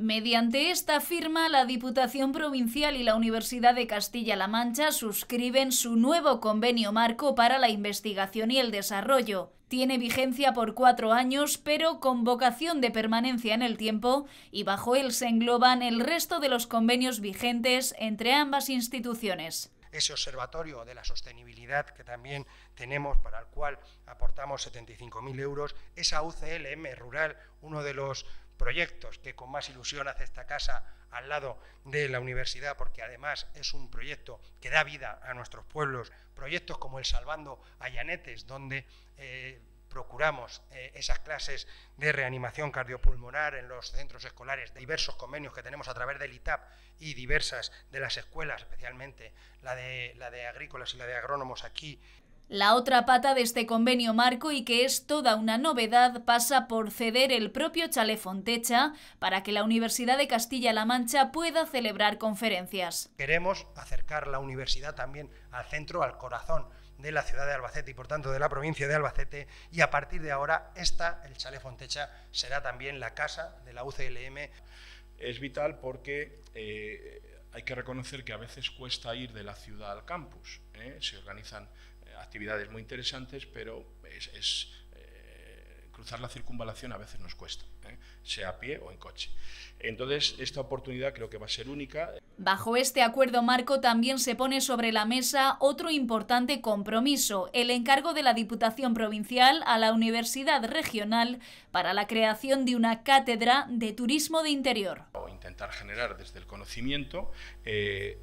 Mediante esta firma, la Diputación Provincial y la Universidad de Castilla-La Mancha suscriben su nuevo convenio marco para la investigación y el desarrollo. Tiene vigencia por cuatro años, pero con vocación de permanencia en el tiempo, y bajo él se engloban el resto de los convenios vigentes entre ambas instituciones ese observatorio de la sostenibilidad que también tenemos, para el cual aportamos 75.000 euros, esa UCLM rural, uno de los proyectos que con más ilusión hace esta casa al lado de la universidad, porque además es un proyecto que da vida a nuestros pueblos, proyectos como el Salvando Ayanetes, donde eh, procuramos eh, esas clases de reanimación cardiopulmonar en los centros escolares, diversos convenios que tenemos a través del ITAP y diversas de las escuelas, especialmente la de, la de agrícolas y la de agrónomos aquí la otra pata de este convenio marco y que es toda una novedad pasa por ceder el propio Chalefontecha Fontecha para que la Universidad de Castilla-La Mancha pueda celebrar conferencias. Queremos acercar la universidad también al centro, al corazón de la ciudad de Albacete y por tanto de la provincia de Albacete y a partir de ahora esta, el Chalefontecha Fontecha, será también la casa de la UCLM. Es vital porque eh, hay que reconocer que a veces cuesta ir de la ciudad al campus. ¿eh? Se organizan actividades muy interesantes, pero es, eh, cruzar la circunvalación a veces nos cuesta, ¿eh? sea a pie o en coche. Entonces, esta oportunidad creo que va a ser única. Bajo este acuerdo marco también se pone sobre la mesa otro importante compromiso, el encargo de la Diputación Provincial a la Universidad Regional para la creación de una cátedra de turismo de interior generar desde el conocimiento eh,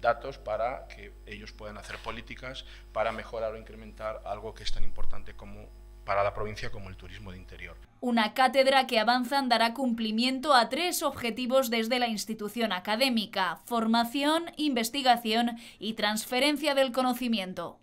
datos para que ellos puedan hacer políticas para mejorar o incrementar algo que es tan importante como para la provincia como el turismo de interior. Una cátedra que avanzan dará cumplimiento a tres objetivos desde la institución académica, formación, investigación y transferencia del conocimiento.